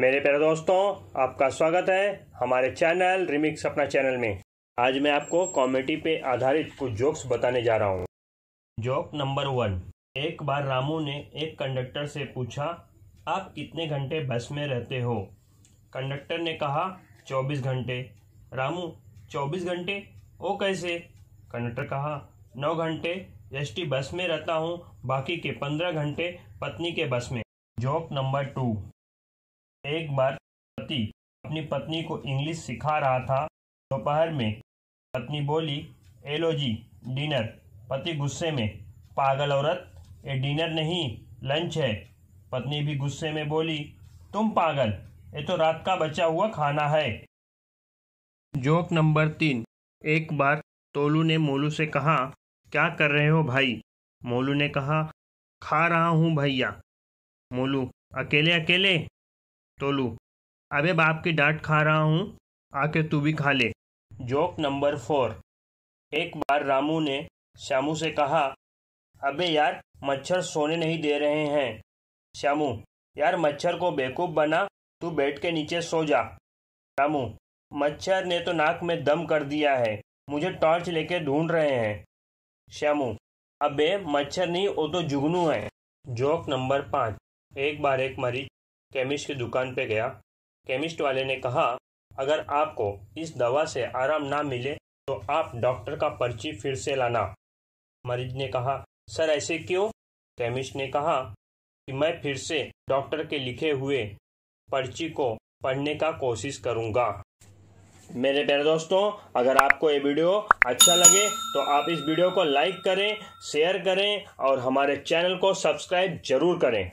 मेरे प्यारे दोस्तों आपका स्वागत है हमारे चैनल रिमिक्स अपना चैनल में आज मैं आपको कॉमेडी पे आधारित कुछ जोक्स बताने जा रहा हूँ जोक नंबर वन एक बार रामू ने एक कंडक्टर से पूछा आप कितने घंटे बस में रहते हो कंडक्टर ने कहा चौबीस घंटे रामू चौबीस घंटे ओ कैसे कंडक्टर कहा नौ घंटे एस बस में रहता हूँ बाकी के पंद्रह घंटे पत्नी के बस में जोक नंबर टू एक बार पति अपनी पत्नी को इंग्लिश सिखा रहा था दोपहर में पत्नी बोली एलो जी डिनर पति गुस्से में पागल औरत ये डिनर नहीं लंच है पत्नी भी गुस्से में बोली तुम पागल ये तो रात का बचा हुआ खाना है जोक नंबर तीन एक बार तोलू ने मोलू से कहा क्या कर रहे हो भाई मोलू ने कहा खा रहा हूँ भैया मोलू अकेले अकेले टोलू अबे बाप की डांट खा रहा हूँ आके तू भी खा ले जोक नंबर फोर एक बार रामू ने श्यामू से कहा अबे यार मच्छर सोने नहीं दे रहे हैं श्यामू यार मच्छर को बेकूफ़ बना तू बेड के नीचे सो जा रामू मच्छर ने तो नाक में दम कर दिया है मुझे टॉर्च लेके ढूंढ रहे हैं श्यामू अबे मच्छर नहीं वो तो जुगनू है जोक नंबर पाँच एक बार एक मरीज केमिस्ट की दुकान पर गया केमिस्ट वाले ने कहा अगर आपको इस दवा से आराम ना मिले तो आप डॉक्टर का पर्ची फिर से लाना मरीज ने कहा सर ऐसे क्यों केमिस्ट ने कहा कि मैं फिर से डॉक्टर के लिखे हुए पर्ची को पढ़ने का कोशिश करूंगा मेरे प्यारे दोस्तों अगर आपको ये वीडियो अच्छा लगे तो आप इस वीडियो को लाइक करें शेयर करें और हमारे चैनल को सब्सक्राइब जरूर करें